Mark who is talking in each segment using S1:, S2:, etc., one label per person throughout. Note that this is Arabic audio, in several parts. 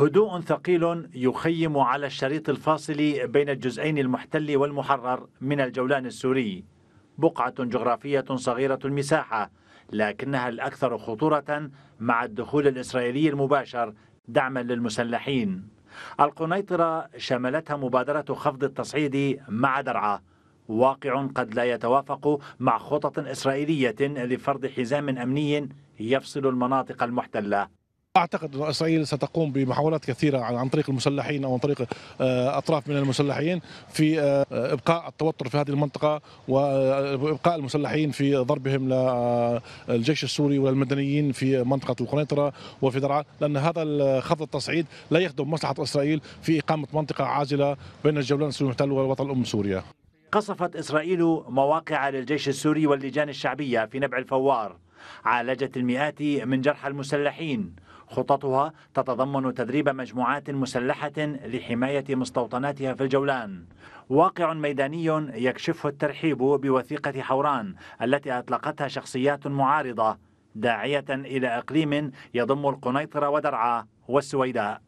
S1: هدوء ثقيل يخيم على الشريط الفاصل بين الجزئين المحتل والمحرر من الجولان السوري بقعة جغرافية صغيرة المساحة لكنها الأكثر خطورة مع الدخول الإسرائيلي المباشر دعما للمسلحين القنيطرة شملتها مبادرة خفض التصعيد مع درعا واقع قد لا يتوافق مع خطط إسرائيلية لفرض حزام أمني يفصل المناطق المحتلة
S2: اعتقد ان اسرائيل ستقوم بمحاولات كثيره عن طريق المسلحين او عن طريق آه، اطراف من المسلحين في آه، ابقاء التوتر في هذه المنطقه وابقاء آه، المسلحين في ضربهم للجيش السوري وللمدنيين في منطقه القنيطره وفي درعا لان هذا خفض التصعيد لا يخدم مصلحه اسرائيل في اقامه منطقه عازله بين الجولان السوري المحتل والوطن الام سوريا.
S1: قصفت اسرائيل مواقع للجيش السوري واللجان الشعبيه في نبع الفوار عالجت المئات من جرحى المسلحين خططها تتضمن تدريب مجموعات مسلحة لحماية مستوطناتها في الجولان واقع ميداني يكشفه الترحيب بوثيقة حوران التي أطلقتها شخصيات معارضة داعية إلى إقليم يضم القنيطرة
S3: ودرعا والسويداء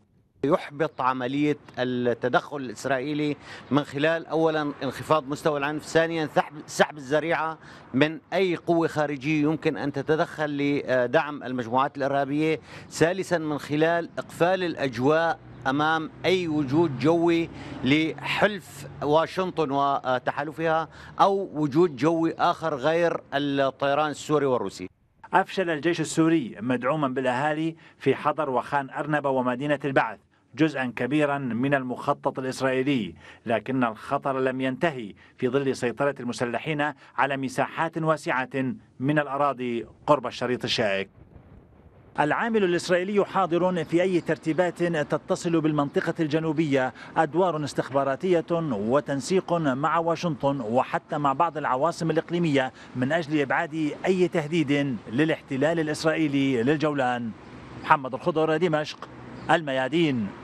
S3: يحبط عملية التدخل الإسرائيلي من خلال أولا انخفاض مستوى العنف ثانيا سحب الزريعة من أي قوة خارجية يمكن أن تتدخل لدعم المجموعات الإرهابية ثالثا من خلال إقفال الأجواء امام اي وجود جوي لحلف واشنطن وتحالفها او وجود جوي اخر غير الطيران السوري والروسي. افشل الجيش السوري مدعوما بالاهالي في حضر
S1: وخان ارنب ومدينه البعث جزءا كبيرا من المخطط الإسرائيلي لكن الخطر لم ينتهي في ظل سيطرة المسلحين على مساحات واسعة من الأراضي قرب الشريط الشائك العامل الإسرائيلي حاضر في أي ترتيبات تتصل بالمنطقة الجنوبية أدوار استخباراتية وتنسيق مع واشنطن وحتى مع بعض العواصم الإقليمية من أجل إبعاد أي تهديد للاحتلال الإسرائيلي للجولان محمد الخضر دمشق الميادين